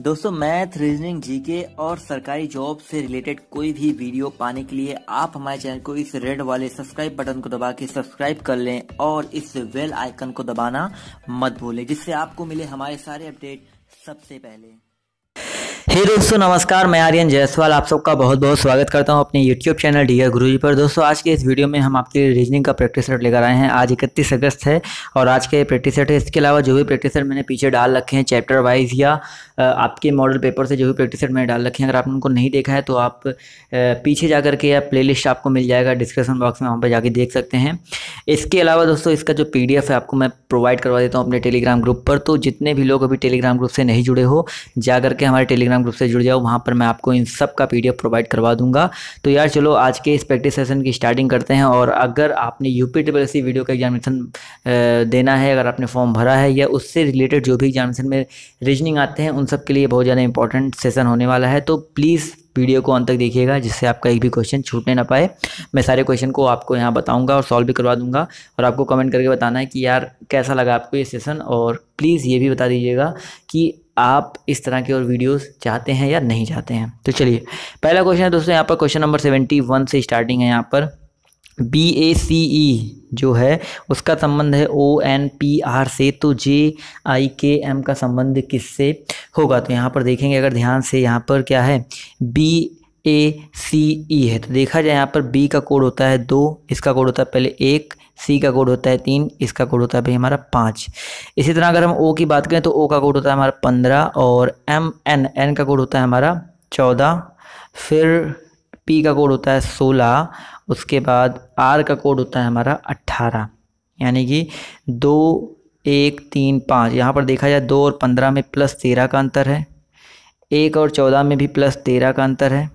दोस्तों math reasoning GK और सरकारी जॉब से रिलेटेड कोई भी वीडियो पाने के लिए आप हमारे चैनल को इस रेड वाले सब्सक्राइब बटन को दबा के सब्सक्राइब कर लें और इस वेल आइकन को दबाना मत भूलें जिससे आपको मिले हमारे सारे अपडेट सबसे पहले हे दोस्तों नमस्कार मैं आर्यन जयसवाल आप सबका बहुत बहुत स्वागत करता हूं अपने YouTube चैनल डी जी पर दोस्तों आज के इस वीडियो में हम आपके लिए रीजनिंग का प्रैक्टिस सेट लेकर आए हैं आज इकतीस अगस्त है और आज के प्रैक्टिस सेट है इसके अलावा जो भी प्रैक्टिस सेट मैंने पीछे डाल रखे हैं चैप्टर वाइज या आपके मॉडल पेपर से जो भी प्रैक्टिस सेट मैंने डाल रखे हैं अगर आपने उनको नहीं देखा है तो आप पीछे जा करके या प्ले आपको मिल जाएगा डिस्क्रिप्शन बॉक्स में वहाँ पर जाके देख सकते हैं इसके अलावा दोस्तों इसका जो पी है आपको मैं प्रोवाइड करवा देता हूँ अपने टेलीग्राम ग्रुप पर तो जितने भी लोग अभी टेलीग्राम ग्रुप से नहीं जुड़े हो जा करके हमारे टेलीग्राम ग्रुप से जुड़ जाओ वहाँ पर मैं आपको इन सब का पीडीएफ प्रोवाइड करवा दूंगा तो यार चलो आज के इस प्रैक्टिस सेशन की स्टार्टिंग करते हैं और अगर आपने यूपी पी सी वीडियो का एग्जामिनेशन देना है अगर आपने फॉर्म भरा है या उससे रिलेटेड जो भी एग्जामिनेशन में रीजनिंग आते हैं उन सब के लिए बहुत ज़्यादा इंपॉर्टेंट सेशन होने वाला है तो प्लीज़ वीडियो को अंत तक देखिएगा जिससे आपका एक भी क्वेश्चन छूटने ना पाए मैं सारे क्वेश्चन को आपको यहाँ बताऊँगा और सॉल्व भी करवा दूँगा और आपको कमेंट करके बताना है कि यार कैसा लगा आपको ये सेशन और प्लीज़ ये भी बता दीजिएगा कि आप इस तरह के और वीडियोस चाहते हैं या नहीं चाहते हैं तो चलिए पहला क्वेश्चन है दोस्तों यहाँ पर क्वेश्चन नंबर सेवेंटी वन से स्टार्टिंग है यहाँ पर बी ए सी ई जो है उसका संबंध है ओ एन पी आर से तो जे आई के एम का संबंध किससे होगा तो यहाँ पर देखेंगे अगर ध्यान से यहाँ पर क्या है बी ए सी ई है तो देखा जाए यहाँ पर बी का कोड होता है दो इसका कोड होता है पहले एक सी का कोड होता है तीन इसका कोड होता है भाई हमारा पाँच इसी तरह अगर हम ओ की बात करें तो ओ का कोड होता है हमारा पंद्रह और एम एन एन का कोड होता है हमारा चौदह फिर पी का कोड होता है सोलह उसके बाद आर का कोड होता है हमारा अट्ठारह यानी कि दो एक तीन पाँच यहाँ पर देखा जाए दो और पंद्रह में प्लस तेरह का अंतर है एक और चौदह में भी प्लस तेरह का अंतर है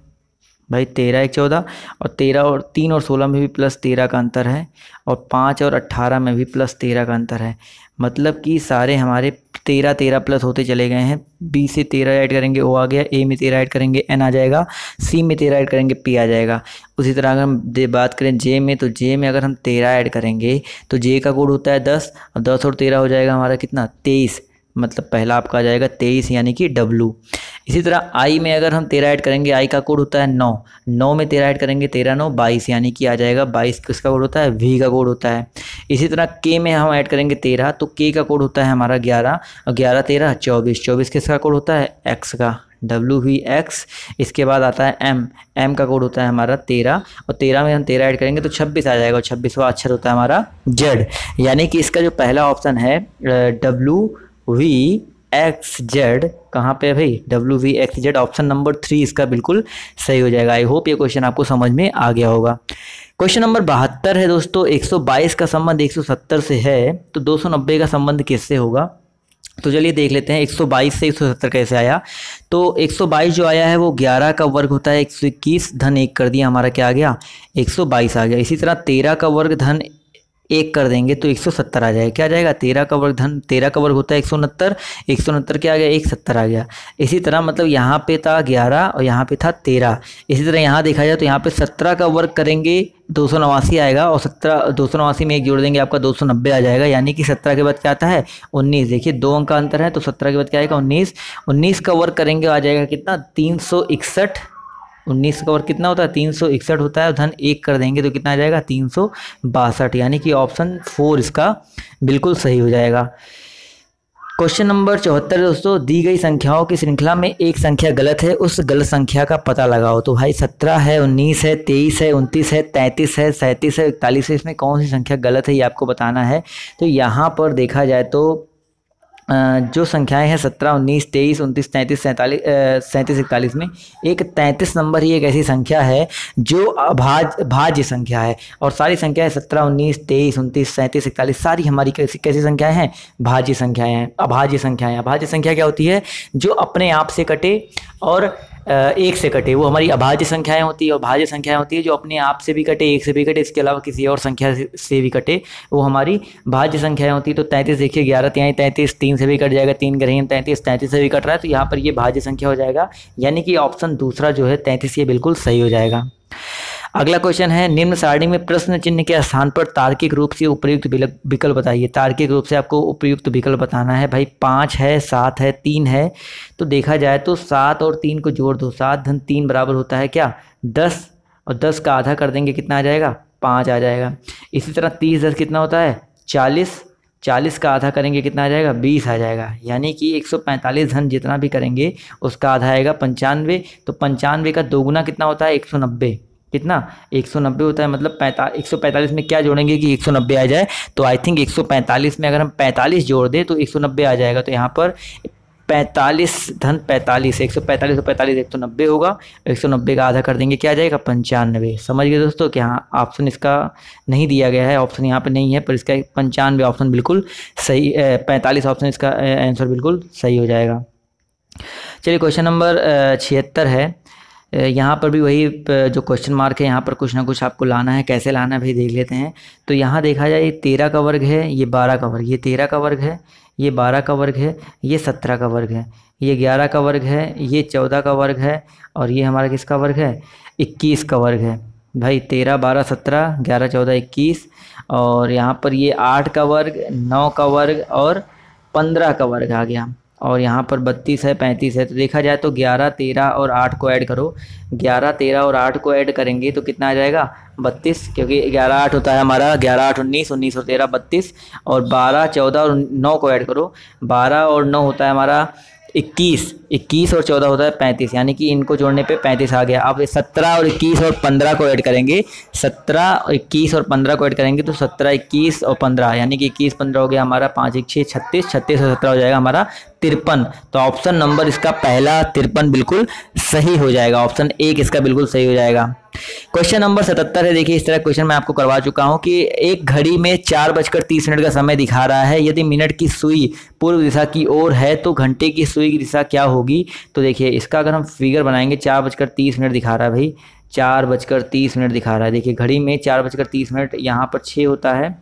भाई तेरह एक चौदह और तेरह और तीन और सोलह में भी प्लस तेरह का अंतर है और पाँच और अट्ठारह में भी प्लस तेरह का अंतर है मतलब कि सारे हमारे तेरह तेरह प्लस होते चले गए हैं बी से तेरह ऐड करेंगे ओ आ गया ए में तेरह ऐड करेंगे एन आ जाएगा सी में तेरह ऐड करेंगे पी आ जाएगा उसी तरह अगर हम बात करें जे में तो जे में अगर हम तेरह ऐड करेंगे तो जे का कोड होता है दस और दस और तेरह हो जाएगा हमारा कितना तेईस मतलब पहला आपका आ जाएगा तेईस यानी कि W इसी तरह आई में अगर हम तेरह ऐड करेंगे आई का कोड होता है नौ नौ में तेरह ऐड करेंगे तेरह नौ बाईस यानी कि आ जाएगा बाईस किसका कोड होता है वी का कोड होता है इसी तरह के में हम ऐड करेंगे तेरह तो के का कोड होता है हमारा ग्यारह और ग्यारह तेरह चौबीस चौबीस किसका कोड होता है एक्स का डब्ल्यू वी एक्स इसके बाद आता है एम एम का कोड होता है हमारा तेरह और तेरह में हम तेरह ऐड करेंगे तो छब्बीस आ जाएगा और छब्बीसवा अक्षर होता है हमारा जेड यानी कि इसका जो पहला ऑप्शन है डब्लू वी एक्स जेड कहाँ पे है भाई W V X Z option number three इसका बिल्कुल सही हो जाएगा आई होप ये क्वेश्चन आपको समझ में आ गया होगा क्वेश्चन नंबर बहत्तर है दोस्तों 122 का संबंध 170 से है तो 290 का संबंध किससे होगा तो चलिए देख लेते हैं 122 से 170 कैसे आया तो 122 जो आया है वो 11 का वर्ग होता है 121 धन एक कर दिया हमारा क्या आ गया 122 आ गया इसी तरह 13 का वर्ग धन एक कर देंगे तो एक सौ सत्तर आ जाएगा क्या आ जाएगा तेरह का वर्ग धन तेरह का वर्ग होता है एक सौ उनहत्तर एक सौ उनहत्तर क्या आ गया एक सत्तर आ गया इसी तरह मतलब यहाँ पे था ग्यारह और यहाँ पे था तेरह इसी तरह यहाँ देखा जाए तो यहाँ पे सत्रह का वर्ग करेंगे दो सौ नवासी आएगा और सत्रह दो सौ नवासी में एक जोड़ देंगे आपका दो सौ नब्बे आ जाएगा यानी कि सत्रह के बाद क्या आता है उन्नीस देखिए दो अंक का अंतर है तो सत्रह के बाद क्या आएगा उन्नीस उन्नीस का वर्ग करेंगे तो आ जाएगा कितना तीन सौ इकसठ उन्नीस का वर्ग कितना होता है तीन सौ इकसठ होता है धन एक कर देंगे तो कितना आ जाएगा तीन सौ बासठ यानी कि ऑप्शन फोर इसका बिल्कुल सही हो जाएगा क्वेश्चन नंबर चौहत्तर दोस्तों दी गई संख्याओं की श्रृंखला में एक संख्या गलत है उस गलत संख्या का पता लगाओ तो भाई सत्रह है उन्नीस है तेईस है उनतीस है तैंतीस है सैंतीस है इकतालीस है इसमें कौन सी संख्या गलत है ये आपको बताना है तो यहाँ पर देखा जाए तो जो संख्याएं हैं सत्रह उन्नीस तेईस उनतीस तैंतीस सैंतालीस सैंतीस इकतालीस में एक तैंतीस नंबर ही एक ऐसी संख्या है जो अभाज भाज्य संख्या है और सारी संख्याएं सत्रह उन्नीस तेईस उनतीस सैंतीस इकतालीस सारी हमारी कैसी कैसी संख्याएं हैं भाज्य संख्याएं हैं अभाज्य संख्याएं अभाज्य संख्या क्या होती है जो अपने आप से कटे और एक से कटे वो हमारी अभाज्य संख्याएं होती है और भाज्य संख्याएं होती है जो अपने आप से भी कटे एक से भी कटे इसके अलावा किसी और संख्या से भी कटे वो हमारी भाज्य संख्याएं होती है तो तैंतीस देखिए ग्यारह त्याई तैंतीस तीन से भी कट जाएगा तीन ग्रहण तैंतीस तैंतीस से भी कट रहा है तो यहाँ पर ये भाज्य संख्या हो जाएगा यानी कि ऑप्शन दूसरा जो है तैंतीस ये बिल्कुल सही हो जाएगा अगला क्वेश्चन है निम्न सारणी में प्रश्न चिन्ह के स्थान पर तार्किक रूप से उपयुक्त विकल्प बताइए तार्किक रूप से आपको उपयुक्त विकल्प बताना है भाई पाँच है सात है तीन है तो देखा जाए तो सात और तीन को जोड़ दो सात धन तीन बराबर होता है क्या दस और दस का आधा कर देंगे कितना आ जाएगा पाँच आ जाएगा इसी तरह तीस दस कितना होता है चालीस चालीस का आधा करेंगे कितना आ जाएगा बीस आ जाएगा यानी कि एक सौ पैंतालीस धन जितना भी करेंगे उसका आधा आएगा पंचानवे तो पंचानवे का दोगुना कितना होता है एक सौ नब्बे कितना 190 होता है मतलब पैंता एक में क्या जोड़ेंगे कि 190 आ जाए तो आई थिंक 145 में अगर हम 45 जोड़ दें तो 190 आ जाएगा तो यहाँ पर पैंतालीस धन पैंतालीस एक सौ पैंतालीस पैंतालीस एक सौ नब्बे होगा एक सौ नब्बे का आधा कर देंगे क्या आ जाएगा पंचानवे समझ गए दोस्तों कि हाँ ऑप्शन इसका नहीं दिया गया है ऑप्शन यहाँ पर नहीं है पर इसका पंचानवे ऑप्शन बिल्कुल सही पैंतालीस ऑप्शन इसका आंसर बिल्कुल सही हो जाएगा चलिए क्वेश्चन नंबर छिहत्तर है यहाँ पर भी वही जो क्वेश्चन मार्क है यहाँ पर कुछ ना कुछ आपको लाना है कैसे लाना है भाई देख लेते हैं तो यहाँ देखा जाए ये तेरह का वर्ग है ये बारह का वर्ग ये तेरह का वर्ग है ये बारह का वर्ग है ये सत्रह का वर्ग है ये ग्यारह का वर्ग है ये चौदह का वर्ग है और ये हमारा किसका वर्ग है इक्कीस का वर्ग है भाई तेरह बारह सत्रह ग्यारह चौदह इक्कीस और यहाँ पर ये आठ का वर्ग नौ का वर्ग और पंद्रह का वर्ग आ गया और यहाँ पर बत्तीस है पैंतीस है तो देखा जाए तो ग्यारह तेरह और आठ को ऐड करो ग्यारह तेरह और आठ को ऐड करेंगे तो कितना आ जाएगा बत्तीस क्योंकि ग्यारह आठ होता है हमारा ग्यारह आठ उन्नीस उन्नीस और तेरह बत्तीस और बारह चौदह और नौ को ऐड करो बारह और नौ होता है हमारा इक्कीस इक्कीस और चौदह होता है पैंतीस यानी कि इनको जोड़ने पे पैंतीस आ गया अब सत्रह और इक्कीस और पंद्रह को ऐड करेंगे सत्रह इक्कीस और पंद्रह को ऐड करेंगे तो सत्रह इक्कीस और पंद्रह यानी कि इक्कीस पंद्रह हो गया हमारा पाँच एक छः छत्तीस छत्तीस और सत्रह हो जाएगा हमारा तिरपन तो ऑप्शन नंबर इसका पहला तिरपन बिल्कुल सही हो जाएगा ऑप्शन एक इसका बिल्कुल सही हो जाएगा क्वेश्चन नंबर सतहत्तर है देखिए इस तरह क्वेश्चन मैं आपको करवा चुका हूं कि एक घड़ी में चार बजकर तीस मिनट का समय दिखा रहा है यदि मिनट की सुई पूर्व दिशा की ओर है तो घंटे की सुई की दिशा क्या होगी तो देखिए इसका अगर हम फिगर बनाएंगे चार बजकर तीस मिनट दिखा रहा है भाई चार बजकर तीस मिनट दिखा रहा है देखिए घड़ी में चार बजकर तीस मिनट यहाँ पर छः होता है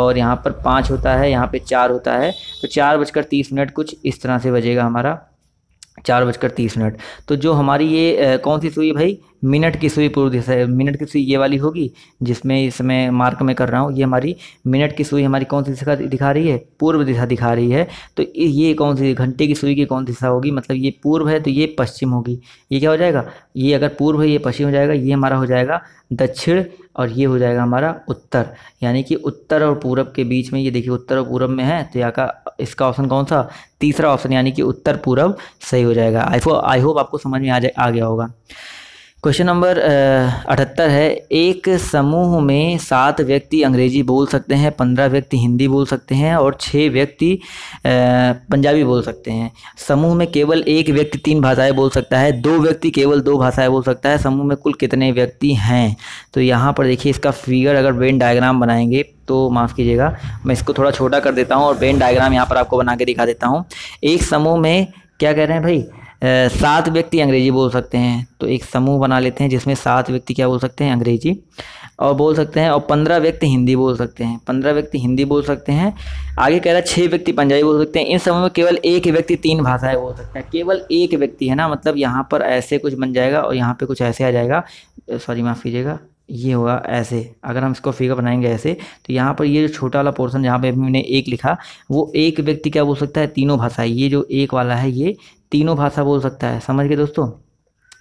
और यहाँ पर पाँच होता है यहाँ पे चार होता है तो चार बजकर तीस मिनट कुछ इस तरह से बजेगा हमारा चार बजकर तीस मिनट तो जो हमारी ये कौन सी सुई भाई मिनट की सुई पूर्व दिशा मिनट की सुई ये वाली होगी जिसमें इसमें मार्क में कर रहा हूँ ये हमारी मिनट की सुई हमारी कौन सी दिशा दिखा रही है पूर्व दिशा दिखा रही है तो ये कौन सी घंटे की सुई की कौन सी दिशा होगी मतलब ये पूर्व है तो ये पश्चिम होगी ये क्या हो जाएगा ये अगर पूर्व है ये पश्चिम हो जाएगा ये हमारा हो जाएगा दक्षिण और ये हो जाएगा हमारा उत्तर यानी कि उत्तर और पूरब के बीच में ये देखिए उत्तर और पूरब में है तो यहाँ का इसका ऑप्शन कौन सा तीसरा ऑप्शन यानी कि उत्तर पूरब सही हो जाएगा आई आई होप आपको समझ में आ जा आ गया होगा क्वेश्चन नंबर uh, अठहत्तर है एक समूह में सात व्यक्ति अंग्रेजी बोल सकते हैं पंद्रह व्यक्ति हिंदी बोल सकते हैं और छः व्यक्ति uh, पंजाबी बोल सकते हैं समूह में केवल एक व्यक्ति तीन भाषाएं बोल सकता है दो व्यक्ति केवल दो भाषाएं बोल सकता है समूह में कुल कितने व्यक्ति हैं तो यहाँ पर देखिए इसका फिगर अगर वेन डायग्राम बनाएंगे तो माफ़ कीजिएगा मैं इसको थोड़ा छोटा कर देता हूँ और वेन डायग्राम यहाँ पर आपको बना के दिखा देता हूँ एक समूह में क्या कह रहे हैं भाई सात व्यक्ति अंग्रेजी बोल सकते हैं तो एक समूह बना लेते हैं जिसमें सात व्यक्ति क्या बोल सकते हैं अंग्रेजी और बोल सकते हैं और पंद्रह व्यक्ति हिंदी बोल सकते हैं पंद्रह व्यक्ति हिंदी बोल सकते हैं आगे कह रहा है छः व्यक्ति पंजाबी बोल सकते हैं इन समूह में केवल एक व्यक्ति तीन भाषाएं बोल सकते हैं केवल एक व्यक्ति है ना मतलब यहाँ पर ऐसे कुछ बन जाएगा और यहाँ पर कुछ ऐसे आ जाएगा सॉरी माफ़ कीजिएगा ये होगा ऐसे अगर हम इसको फिगर बनाएंगे ऐसे तो यहाँ पर ये जो छोटा वाला पोर्सन जहाँ पे मैंने एक लिखा वो एक व्यक्ति क्या बोल सकता है तीनों भाषा ये जो एक वाला है ये तीनों भाषा बोल सकता है समझ गए दोस्तों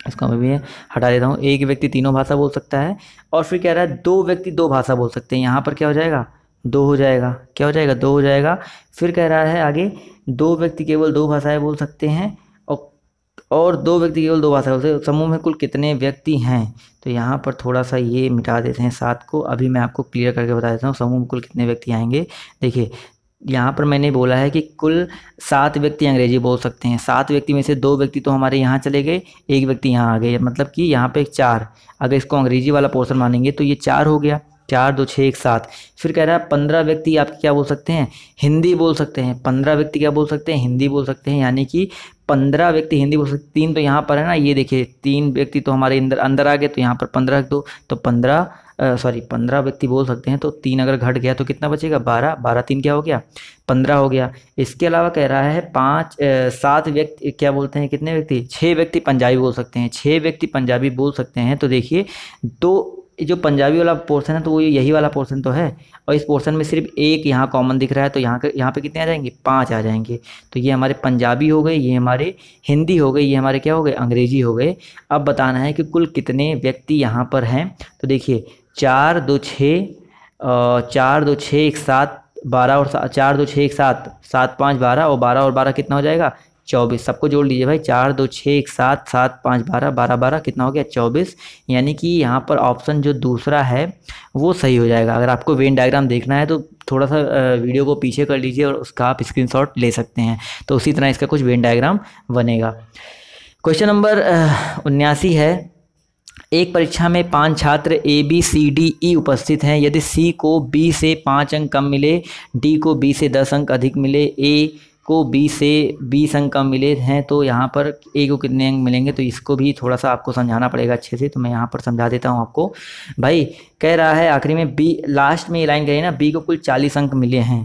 इसको मैं भी हटा देता हूँ एक व्यक्ति तीनों भाषा बोल सकता है और फिर कह रहा है दो व्यक्ति दो भाषा बोल सकते हैं यहाँ पर क्या हो जाएगा दो हो जाएगा क्या हो जाएगा दो हो जाएगा फिर कह रहा है आगे दो व्यक्ति केवल दो भाषाएं बोल सकते हैं और दो व्यक्ति केवल दो भाषा बोलते समूह में कुल कितने व्यक्ति हैं तो यहाँ पर थोड़ा सा ये मिटा देते हैं सात को अभी मैं आपको क्लियर करके बता देता हूँ समूह में कुल कितने व्यक्ति आएंगे देखिए यहाँ पर मैंने बोला है कि कुल सात व्यक्ति अंग्रेजी बोल सकते हैं सात व्यक्ति में से दो व्यक्ति तो हमारे यहाँ चले गए एक व्यक्ति यहाँ आ गए मतलब कि यहाँ पे चार अगर इसको अंग्रेजी वाला पोर्सन मानेंगे तो ये चार हो गया चार दो छः एक सात फिर कह रहा है पंद्रह व्यक्ति आप क्या बोल सकते हैं हिंदी बोल सकते हैं पंद्रह व्यक्ति क्या बोल सकते हैं हिंदी बोल सकते हैं यानी कि पंद्रह व्यक्ति हिंदी बोल सकते तीन तो यहाँ पर है ना ये देखिए तीन व्यक्ति तो हमारे अंदर अंदर आ गए तो यहाँ पर पंद्रह तो तो पंद्रह सॉरी पंद्रह व्यक्ति बोल सकते हैं तो तीन अगर घट गया तो कितना बचेगा बारह बारह तीन क्या हो गया पंद्रह हो गया इसके अलावा कह रहा है पाँच सात व्यक्ति क्या बोलते हैं कितने व्यक्ति छः व्यक्ति पंजाबी बोल सकते हैं छः व्यक्ति पंजाबी बोल सकते हैं तो देखिए दो जो पंजाबी वाला पोर्सन है तो वो यही वाला पोर्सन तो है और इस पोर्सन में सिर्फ एक यहाँ कॉमन दिख रहा है तो यहाँ के यहाँ पे कितने आ जाएंगे पाँच आ जाएंगे तो ये हमारे पंजाबी हो गए ये हमारे हिंदी हो गए ये हमारे क्या हो गए अंग्रेजी हो गए अब बताना है कि कुल कितने व्यक्ति यहाँ पर हैं तो देखिए चार दो छः चार दो छः एक सात बारह और चार दो छः एक सात सात पाँच बारह और बारह और बारह कितना हो जाएगा चौबीस सबको जोड़ लीजिए भाई चार दो छः एक सात सात पाँच बारह बारह बारह कितना हो गया चौबीस यानी कि यहाँ पर ऑप्शन जो दूसरा है वो सही हो जाएगा अगर आपको वेन डायग्राम देखना है तो थोड़ा सा वीडियो को पीछे कर लीजिए और उसका आप स्क्रीनशॉट ले सकते हैं तो उसी तरह इसका कुछ वेन डायग्राम बनेगा क्वेश्चन नंबर उन्यासी है एक परीक्षा में पांच छात्र ए बी सी डी ई उपस्थित हैं यदि सी को बी से पाँच अंक कम मिले डी को बी से दस अंक अधिक मिले ए को बी से बीस अंक कम मिले हैं तो यहाँ पर ए को कितने अंक मिलेंगे तो इसको भी थोड़ा सा आपको समझाना पड़ेगा अच्छे से तो मैं यहाँ पर समझा देता हूँ आपको भाई कह रहा है आखिरी में बी लास्ट में ये लाइन कही ना बी को कुल चालीस अंक मिले हैं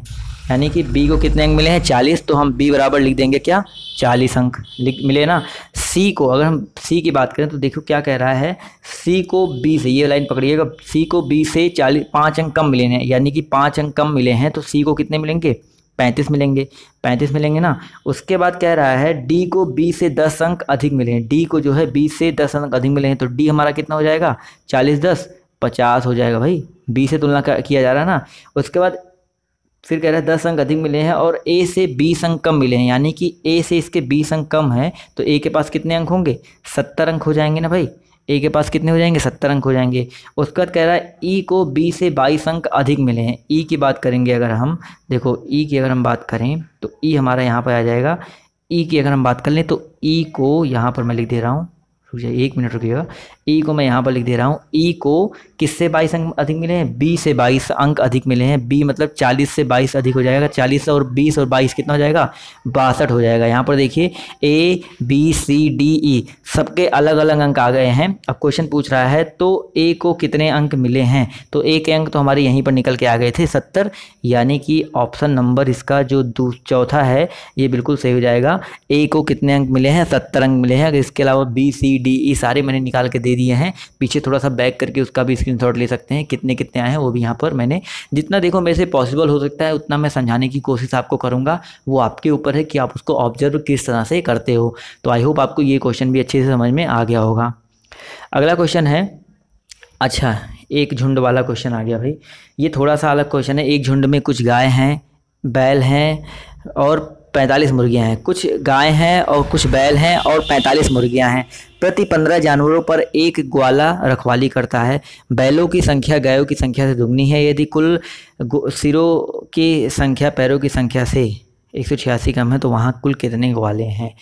यानी कि बी को कितने अंक मिले हैं चालीस तो हम बी बराबर लिख देंगे क्या चालीस अंक लिख मिले ना सी को अगर हम सी की बात करें तो देखो क्या कह रहा है सी को बी से ये लाइन पकड़िएगा सी को बी से चालीस पाँच अंक कम मिले हैं यानी कि पाँच अंक कम मिले हैं तो सी को कितने मिलेंगे पैंतीस मिलेंगे पैंतीस मिलेंगे ना उसके बाद कह रहा है डी को बी से दस अंक अधिक मिलेंगे डी को जो है बी से दस अंक अधिक मिलेंगे तो डी हमारा कितना हो जाएगा चालीस दस पचास हो जाएगा भाई बी से तुलना किया जा रहा है ना उसके बाद फिर कह रहा है दस अंक अधिक मिले हैं और ए से बीस अंक कम मिले हैं यानी कि ए से इसके बीस अंक कम हैं तो ए के पास कितने अंक होंगे सत्तर अंक हो जाएंगे ना भाई ए के पास कितने हो जाएंगे सत्तर अंक हो जाएंगे उसके बाद कह रहा है ई को बी से बाईस अंक अधिक मिले हैं ई की बात करेंगे अगर हम देखो ई की अगर हम बात करें तो ई हमारा यहाँ पर आ जाएगा ई की अगर हम बात कर लें तो ई को यहाँ पर मैं लिख दे रहा हूँ रुक जाए एक मिनट रुकिएगा ई e को मैं यहाँ पर लिख दे रहा हूँ ई e को किससे बाईस अंक अधिक मिले हैं बी से बाईस अंक अधिक मिले हैं बी मतलब चालीस से बाईस अधिक हो जाएगा चालीस और बीस और बाईस कितना हो जाएगा बासठ हो जाएगा यहाँ पर देखिए ए बी सी डी ई सबके अलग अलग अंक आ गए हैं अब क्वेश्चन पूछ रहा है तो ए को कितने अंक मिले हैं तो ए के अंक तो हमारे यहीं पर निकल के आ गए थे सत्तर यानी कि ऑप्शन नंबर इसका जो चौथा है ये बिल्कुल सही हो जाएगा ए को कितने अंक मिले हैं सत्तर अंक मिले हैं अगर इसके अलावा B C D E e सारे मैंने निकाल के दे दिए हैं पीछे थोड़ा सा बैक करके उसका भी स्क्रीन ले सकते हैं कितने कितने आए हैं वो भी यहाँ पर मैंने जितना देखो मेरे से पॉसिबल हो सकता है उतना मैं समझाने की कोशिश आपको करूँगा वो आपके ऊपर है कि आप उसको ऑब्जर्व किस तरह से करते हो तो आई होप आपको ये क्वेश्चन भी अच्छे से समझ में आ गया होगा अगला क्वेश्चन है अच्छा एक झुंड वाला क्वेश्चन आ गया भाई ये थोड़ा सा अलग क्वेश्चन है एक झुंड में कुछ गाय हैं बैल हैं और पैंतालीस मुर्गियाँ हैं कुछ गाय हैं और कुछ बैल हैं और पैंतालीस मुर्गियाँ हैं प्रति पंद्रह जानवरों पर एक ग्वाला रखवाली करता है बैलों की संख्या गायों की संख्या से दुगनी है यदि कुल सिरों की संख्या पैरों की संख्या से एक सौ छियासी कम है तो वहाँ कुल कितने ग्वाले हैं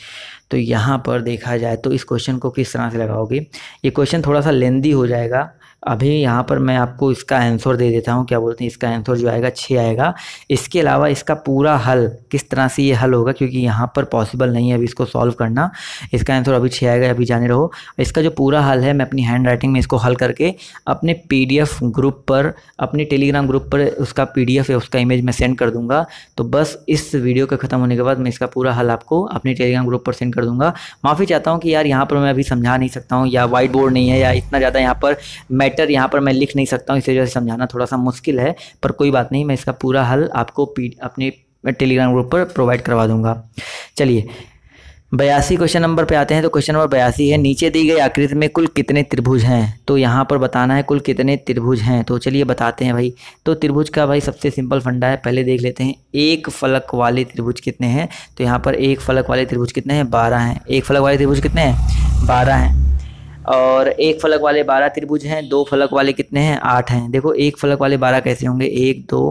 तो यहाँ पर देखा जाए तो इस क्वेश्चन को किस तरह से लगाओगे ये क्वेश्चन थोड़ा सा लेंदी हो जाएगा अभी यहाँ पर मैं आपको इसका आंसर दे देता हूँ क्या बोलते हैं इसका आंसर जो आएगा छः आएगा इसके अलावा इसका पूरा हल किस तरह से ये हल होगा क्योंकि यहाँ पर पॉसिबल नहीं है अभी इसको सॉल्व करना इसका आंसर अभी छः आएगा अभी जाने रहो इसका जो पूरा हल है मैं अपनी हैंड राइटिंग में इसको हल करके अपने पी ग्रुप पर अपने टेलीग्राम ग्रुप पर उसका पी या उसका इमेज मैं सेंड कर दूँगा तो बस इस वीडियो के ख़त्म होने के बाद मैं इसका पूरा हल आपको अपने टेलीग्राम ग्रुप पर सेंड कर दूँगा माफ़ी चाहता हूँ कि यार यहाँ पर मैं अभी समझा नहीं सकता हूँ या वाइट बोर्ड नहीं है या इतना ज़्यादा यहाँ पर मैट बेटर यहाँ पर मैं लिख नहीं सकता हूँ इसे जो समझाना थोड़ा सा मुश्किल है पर कोई बात नहीं मैं इसका पूरा हल आपको पी अपने टेलीग्राम ग्रुप पर प्रोवाइड करवा दूंगा चलिए बयासी क्वेश्चन नंबर पे आते हैं तो क्वेश्चन नंबर बयासी है नीचे दी गई आकृति में कुल कितने त्रिभुज हैं तो यहाँ पर बताना है कुल कितने त्रिभुज हैं तो चलिए बताते हैं भाई तो त्रिभुज का भाई सबसे सिंपल फंडा है पहले देख लेते हैं एक फलक वाले त्रिभुज कितने हैं तो यहाँ पर एक फलक वाले त्रिभुज कितने हैं बारह हैं एक फलक वाले त्रिभुज कितने हैं बारह हैं और एक फलक वाले बारह त्रिभुज हैं दो फलक वाले कितने हैं आठ हैं देखो एक फलक वाले बारह कैसे होंगे एक दो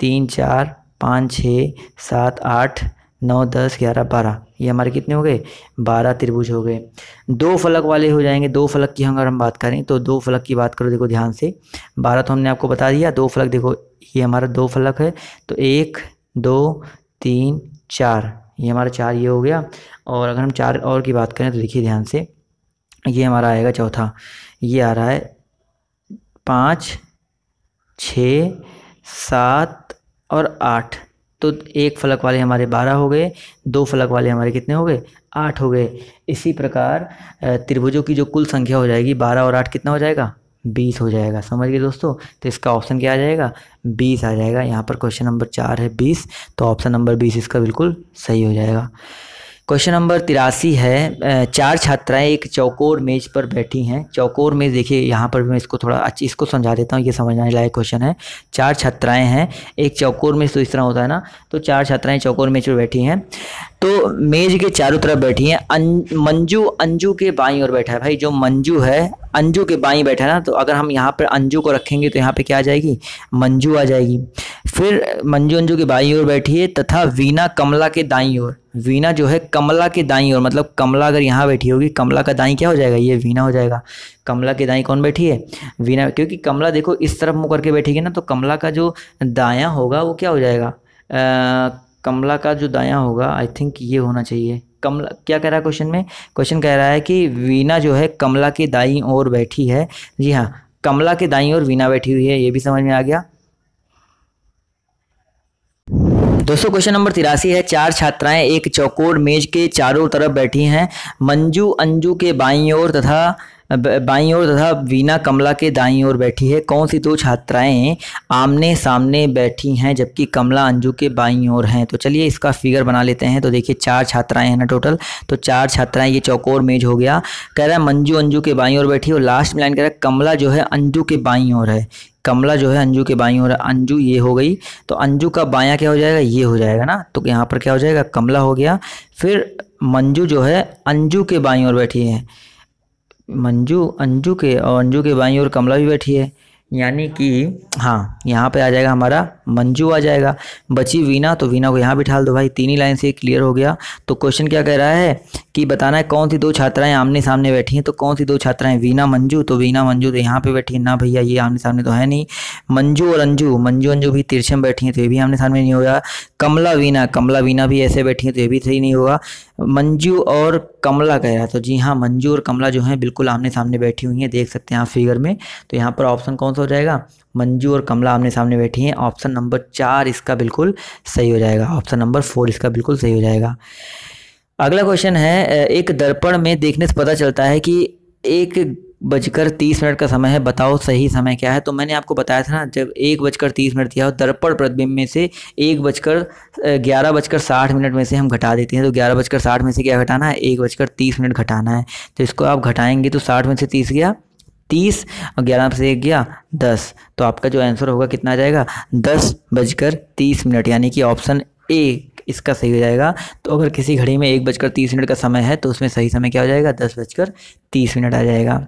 तीन चार पाँच छः सात आठ नौ दस ग्यारह बारह ये हमारे कितने हो गए बारह त्रिभुज हो गए दो फलक वाले हो जाएंगे दो फलक की अगर हम बात करें तो दो फलक की बात करो देखो ध्यान से बारह तो हमने आपको बता दिया दो फलक देखो ये हमारा दो फलक है तो एक दो तीन चार ये हमारा चार ये हो गया और अगर हम चार और की बात करें तो देखिए ध्यान से ये हमारा आएगा चौथा ये आ रहा है पाँच छ सात और आठ तो एक फलक वाले हमारे बारह हो गए दो फलक वाले हमारे कितने हो गए आठ हो गए इसी प्रकार त्रिभुजों की जो कुल संख्या हो जाएगी बारह और आठ कितना हो जाएगा बीस हो जाएगा समझ गए दोस्तों तो इसका ऑप्शन क्या आ जाएगा बीस आ जाएगा यहाँ पर क्वेश्चन नंबर चार है बीस तो ऑप्शन नंबर बीस इसका बिल्कुल सही हो जाएगा क्वेश्चन नंबर तिरासी है चार छात्राएं एक चौकोर मेज पर बैठी हैं चौकोर मेज देखिए यहाँ पर मैं इसको थोड़ा अच्छी इसको समझा देता हूँ ये समझने लायक क्वेश्चन है चार छात्राएं हैं एक चौकोर मेज तो इस तरह होता है ना तो चार छात्राएं चौकोर मेज पर बैठी हैं तो मेज के चारों तरफ बैठी हैं अं, मंजू अंजू के बाई और बैठा है भाई जो मंजू है अंजू के बाई बैठा है ना तो अगर हम यहाँ पर अंजू को रखेंगे तो यहाँ पर क्या आ जाएगी मंजू आ जाएगी फिर मंजू अंजू के बाई ओर बैठी है तथा वीना कमला के दाई ओर वीना जो है कमला के दाई ओर मतलब कमला अगर यहाँ बैठी होगी कमला का दाई क्या हो जाएगा ये वीना हो जाएगा कमला के दाई कौन बैठी है वीना क्योंकि कमला देखो इस तरफ मुँह करके बैठेगी ना तो कमला का जो दाया होगा वो क्या हो जाएगा कमला का जो दाया होगा आई थिंक ये होना चाहिए कमला क्या कह रहा है क्वेश्चन में क्वेश्चन कह रहा है कि वीना जो है कमला के दाई ओर बैठी है जी हाँ कमला के दाई ओर वीना बैठी हुई है ये भी समझ में आ गया दोस्तों क्वेश्चन नंबर तिरासी है चार छात्राएं एक चौकोर मेज के चारों तरफ बैठी हैं मंजू अंजू के बाईं ओर तथा बाई ओर तथा वीना कमला के दाई ओर बैठी है कौन सी दो छात्राएं आमने सामने बैठी हैं जबकि कमला अंजू के बाई ओर हैं तो चलिए इसका फिगर बना लेते हैं तो देखिए चार छात्राएं हैं ना टोटल तो चार छात्राएं ये चौकोर मेज हो गया कह रहा है मंजू अंजू के बाई ओर बैठी और लास्ट में लाइन कह रहा है कमला जो है अंजू के बाई ओर है कमला जो है अंजू के बाई और अंजू ये हो गई तो अंजू का बायाँ क्या हो जाएगा ये हो जाएगा ना तो यहाँ पर क्या हो जाएगा कमला हो गया फिर मंजू जो है अंजू के बाई और बैठी है मंजू अंजू के और अंजू के बाई और कमला भी बैठी है यानी कि हाँ यहाँ पे आ जाएगा हमारा मंजू आ जाएगा बची वीना तो वीना को यहाँ बिठा दो भाई तीन ही लाइन से क्लियर हो गया तो क्वेश्चन क्या कह रहा है कि बताना है कौन सी दो छात्राएं आमने सामने बैठी हैं तो कौन सी दो छात्राएं वीना मंजू तो वीना मंजू तो यहाँ पे बैठी है ना भैया ये आमने सामने तो है नहीं मंजू और अंजू मंजू अंजू भी तिरछे में बैठी हैं तो ये भी आमने सामने नहीं होगा कमला वीना कमला वीना भी ऐसे बैठी हैं तो ये भी सही नहीं होगा मंजू और कमला कह रहा तो जी हाँ मंजू और कमला जो हैं बिल्कुल आमने सामने बैठी हुई हैं देख सकते हैं आप फिगर में तो यहाँ पर ऑप्शन कौन सा हो जाएगा मंजू और कमला आमने सामने बैठी हैं ऑप्शन नंबर चार इसका बिल्कुल सही हो जाएगा ऑप्शन नंबर फोर इसका बिल्कुल सही हो जाएगा अगला क्वेश्चन है एक दर्पण में देखने से पता चलता है कि एक बजकर तीस मिनट का समय है बताओ सही समय क्या है तो मैंने आपको बताया था ना जब एक बजकर तीस मिनट दिया हो दर्पण प्रतिबिंब में से एक बजकर ग्यारह बजकर साठ मिनट में से हम घटा देते हैं तो ग्यारह बजकर साठ में से क्या घटाना है एक बजकर तीस मिनट घटाना है तो इसको आप घटाएंगे तो साठ में से तीस गया तीस और ग्यारह से एक गया दस तो आपका जो आंसर होगा कितना आ जाएगा दस बजकर तीस मिनट यानी कि ऑप्शन ए इसका सही हो जाएगा तो अगर किसी घड़ी में एक बजकर तीस मिनट का समय है तो उसमें सही समय क्या हो जाएगा दस बजकर तीस मिनट आ जाएगा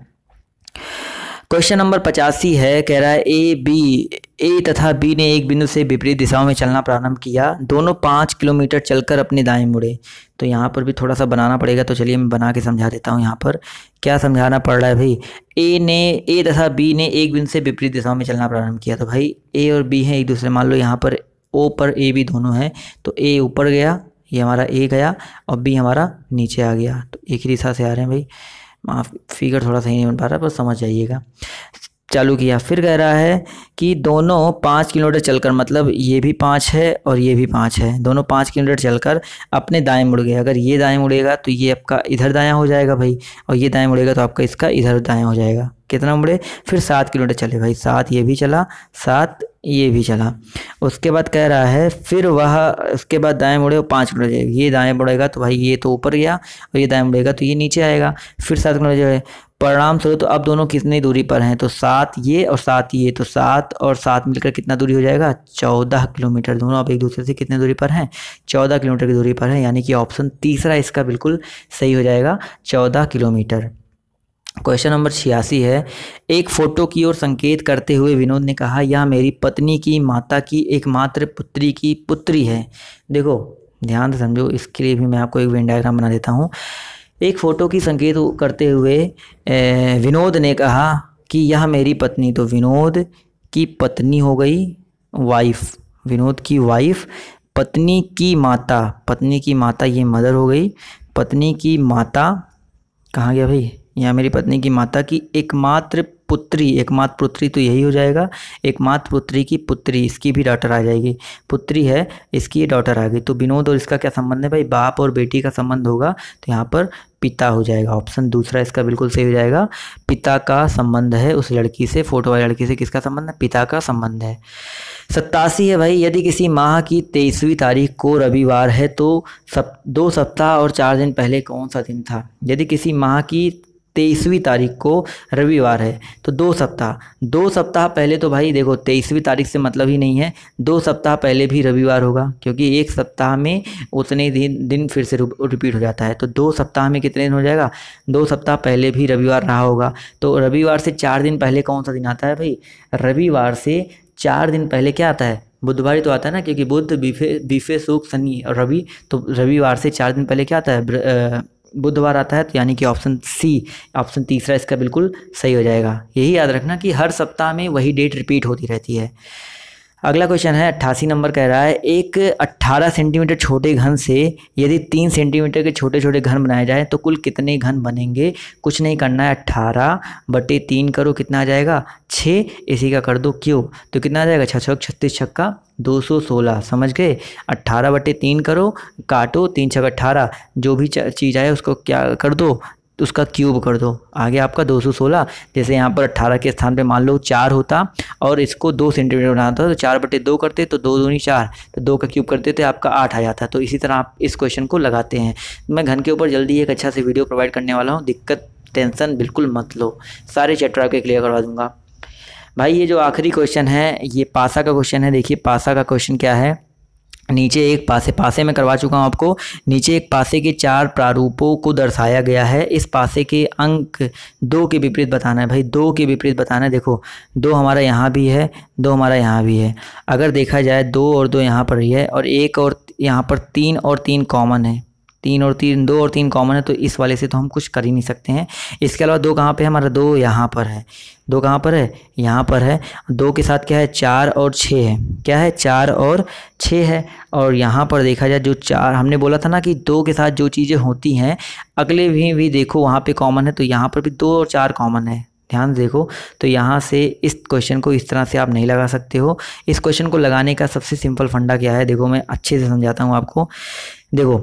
क्वेश्चन नंबर पचासी है कह रहा है ए बी ए तथा बी ने एक बिंदु से विपरीत दिशाओं में चलना प्रारंभ किया दोनों पाँच किलोमीटर चलकर अपने दाएं मुड़े तो यहाँ पर भी थोड़ा सा बनाना पड़ेगा तो चलिए मैं बना के समझा देता हूँ यहाँ पर क्या समझाना पड़ रहा है भाई ए ने ए तथा बी ने एक बिंदु से विपरीत दिशाओं में चलना प्रारंभ किया तो भाई ए और बी हैं एक दूसरे मान लो यहाँ पर ओ पर ए बी दोनों हैं तो ए ऊपर गया ये हमारा ए गया और बी हमारा नीचे आ गया तो एक ही दिशा से आ रहे हैं भाई माफ फिगर थोड़ा सही नहीं बन पा रहा पर समझ जाइएगा चालू किया फिर कह रहा है कि दोनों पाँच किलोमीटर चलकर मतलब ये भी पाँच है और ये भी पाँच है दोनों पाँच किलोमीटर चलकर अपने दाएं मुड़ गए अगर ये दाएं मुड़ेगा तो ये आपका इधर दाया हो जाएगा भाई और ये दाएं मुड़ेगा तो आपका इसका इधर दाया हो जाएगा कितना मुड़े फिर सात किलोमीटर चले भाई सात ये भी चला सात ये भी चला उसके बाद कह रहा है फिर वह उसके बाद दाएं मुड़े और पाँच किलोमीटर जाएगा ये दाएं मुड़ेगा तो भाई ये तो ऊपर गया और ये दाएं मुड़ेगा तो ये नीचे आएगा फिर सात किलोमीटर परिणाम स्वरूप तो अब दोनों कितनी दूरी पर हैं तो सात ये और सात ये तो सात और सात मिलकर कितना दूरी हो जाएगा चौदह किलोमीटर दोनों अब एक दूसरे से कितने दूरी पर हैं चौदह किलोमीटर की दूरी पर हैं यानी कि ऑप्शन तीसरा इसका बिल्कुल सही हो जाएगा चौदह किलोमीटर क्वेश्चन नंबर छियासी है एक फ़ोटो की ओर संकेत करते हुए विनोद ने कहा यह मेरी पत्नी की माता की एकमात्र पुत्री की पुत्री है देखो ध्यान से समझो इसके लिए भी मैं आपको एक वेन डायग्राम बना देता हूँ एक फ़ोटो की संकेत करते हुए विनोद ने कहा कि यह मेरी पत्नी तो विनोद की पत्नी हो गई वाइफ विनोद की वाइफ पत्नी की माता पत्नी की माता ये मदर हो गई पत्नी की माता कहाँ गया भाई यहाँ मेरी पत्नी की माता की एकमात्र पुत्री एकमात्र पुत्री तो यही हो जाएगा एकमात्र पुत्री की पुत्री इसकी भी डॉटर आ जाएगी पुत्री है इसकी डॉटर आ गई तो विनोद और इसका क्या संबंध है भाई बाप और बेटी का संबंध होगा तो यहाँ पर पिता हो जाएगा ऑप्शन दूसरा इसका बिल्कुल सही हो जाएगा पिता का संबंध है उस लड़की से फोटो वाली लड़की से किसका संबंध है पिता का संबंध है सत्तासी है भाई यदि किसी माह की तेईसवीं तारीख को रविवार है तो सप दो सप्ताह और चार दिन पहले कौन सा दिन था यदि किसी माह की तेईसवीं तारीख को रविवार है तो दो सप्ताह दो सप्ताह पहले तो भाई देखो तेईसवीं तारीख से मतलब ही नहीं है दो सप्ताह पहले भी रविवार होगा क्योंकि एक सप्ताह में उतने दिन दिन फिर से रिपीट हो जाता है तो दो सप्ताह में कितने दिन हो जाएगा दो सप्ताह पहले भी रविवार रहा होगा तो रविवार से चार दिन पहले कौन सा दिन आता है भाई रविवार से चार दिन पहले क्या आता है बुधवार तो आता है ना क्योंकि बुध बीफे बीफे सुख शनि और रवि तो रविवार से चार दिन पहले क्या आता है बुधवार आता है तो यानी कि ऑप्शन सी ऑप्शन तीसरा इसका बिल्कुल सही हो जाएगा यही याद रखना कि हर सप्ताह में वही डेट रिपीट होती रहती है अगला क्वेश्चन है अट्ठासी नंबर कह रहा है एक अट्ठारह सेंटीमीटर छोटे घन से यदि तीन सेंटीमीटर के छोटे छोटे घन बनाए जाए तो कुल कितने घन बनेंगे कुछ नहीं करना है अट्ठारह बटे तीन करो कितना आ जाएगा छः इसी का कर दो क्यों तो कितना आ जाएगा छः छः छत्तीस छक्का दो सौ सोलह समझ गए अट्ठारह बटे तीन करो काटो तीन छः अट्ठारह जो भी चीज़ आए उसको क्या कर दो तो उसका क्यूब कर दो आगे आपका 216 जैसे यहाँ पर 18 के स्थान पे मान लो चार होता और इसको दो सेंटीमीटर बनाता तो चार बटे दो करते तो दो दूनी चार तो दो का क्यूब करते थे आपका आठ आ जाता तो इसी तरह आप इस क्वेश्चन को लगाते हैं मैं घन के ऊपर जल्दी एक अच्छा से वीडियो प्रोवाइड करने वाला हूँ दिक्कत टेंशन बिल्कुल मत लो सारे चैप्टर आपके क्लियर करवा दूँगा भाई ये जो आखिरी क्वेश्चन है ये पासा का क्वेश्चन है देखिए पासा का क्वेश्चन क्या है नीचे एक पासे पासे में करवा चुका हूँ आपको नीचे एक पासे के चार प्रारूपों को दर्शाया गया है इस पासे के अंक दो के विपरीत बताना है भाई दो के विपरीत बताना है देखो दो हमारा यहाँ भी है दो हमारा यहाँ भी है अगर देखा जाए दो और दो यहाँ पर ही है और एक और यहाँ पर तीन और तीन कॉमन है तीन और तीन दो और तीन कॉमन है तो इस वाले से तो हम कुछ कर ही नहीं सकते हैं इसके अलावा दो कहाँ पे है हमारा दो यहाँ पर है दो कहाँ पर है यहाँ पर है दो के साथ क्या है चार और छः है क्या है चार और छः है और यहाँ पर देखा जाए जो चार हमने बोला था ना कि दो के साथ जो चीज़ें होती हैं अगले भी भी देखो वहाँ पर कॉमन है तो यहाँ पर भी दो और चार कॉमन है ध्यान देखो तो यहाँ से इस क्वेश्चन को इस तरह से आप नहीं लगा सकते हो इस क्वेश्चन को लगाने का सबसे सिंपल फंडा क्या है देखो मैं अच्छे से समझाता हूँ आपको देखो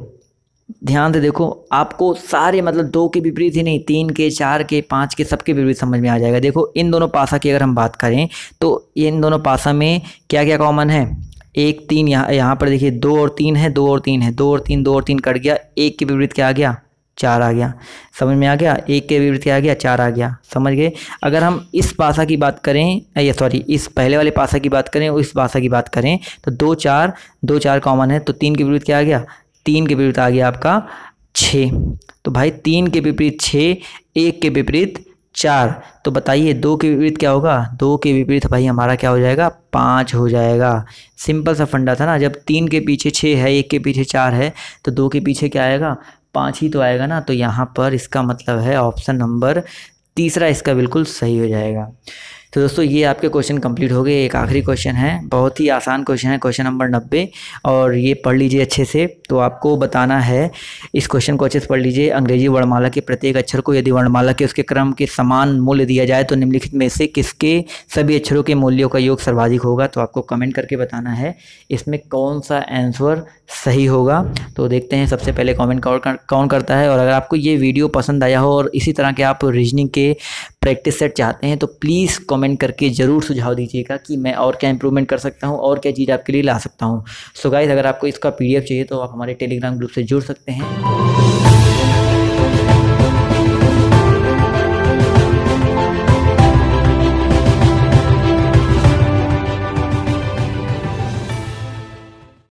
ध्यान से देखो आपको सारे मतलब दो के विपरीत ही नहीं तीन के चार के पाँच के सबके विपरीत समझ में आ जाएगा देखो इन दोनों पासा की अगर हम बात करें तो इन दोनों पासा में क्या क्या कॉमन है एक तीन यहाँ यहाँ पर देखिए दो और तीन है दो और तीन है दो और तीन दो और तीन कट गया एक के विपरीत क्या आ गया चार आ गया समझ में आ गया एक के विपरीत क्या आ गया चार आ गया समझ गए अगर हम इस पासा की बात करें या सॉरी इस पहले वाले पासा की बात करें और इस पासा की बात करें तो दो चार दो चार कॉमन है तो तीन के विपरीत क्या आ गया तीन के विपरीत आ गया आपका छः तो भाई तीन के विपरीत छः एक के विपरीत चार तो बताइए दो के विपरीत क्या होगा दो के विपरीत भाई हमारा क्या हो जाएगा पाँच हो जाएगा सिंपल सा फंडा था ना जब तीन के पीछे छः है एक के पीछे चार है तो दो के पीछे क्या आएगा पाँच ही तो आएगा ना तो यहाँ पर इसका मतलब है ऑप्शन नंबर तीसरा इसका बिल्कुल सही हो जाएगा तो दोस्तों ये आपके क्वेश्चन कंप्लीट हो गए एक आखिरी क्वेश्चन है बहुत ही आसान क्वेश्चन है क्वेश्चन नंबर नब्बे और ये पढ़ लीजिए अच्छे से तो आपको बताना है इस क्वेश्चन को अच्छे से पढ़ लीजिए अंग्रेजी वर्णमाला के प्रत्येक अक्षर को यदि वर्णमाला के उसके क्रम के समान मूल्य दिया जाए तो निम्नलिखित में से किसके सभी अक्षरों के मूल्यों का योग सर्वाधिक होगा तो आपको कमेंट करके बताना है इसमें कौन सा आंसर सही होगा तो देखते हैं सबसे पहले कमेंट कौन करता है और अगर आपको ये वीडियो पसंद आया हो और इसी तरह के आप रीजनिंग के प्रैक्टिस सेट चाहते हैं तो प्लीज़ कमेंट करके ज़रूर सुझाव दीजिएगा कि मैं और क्या इंप्रूवमेंट कर सकता हूँ और क्या चीज़ आपके लिए ला सकता हूँ सो गाइज़ अगर आपको इसका पी चाहिए तो आप हमारे टेलीग्राम ग्रुप से जुड़ सकते हैं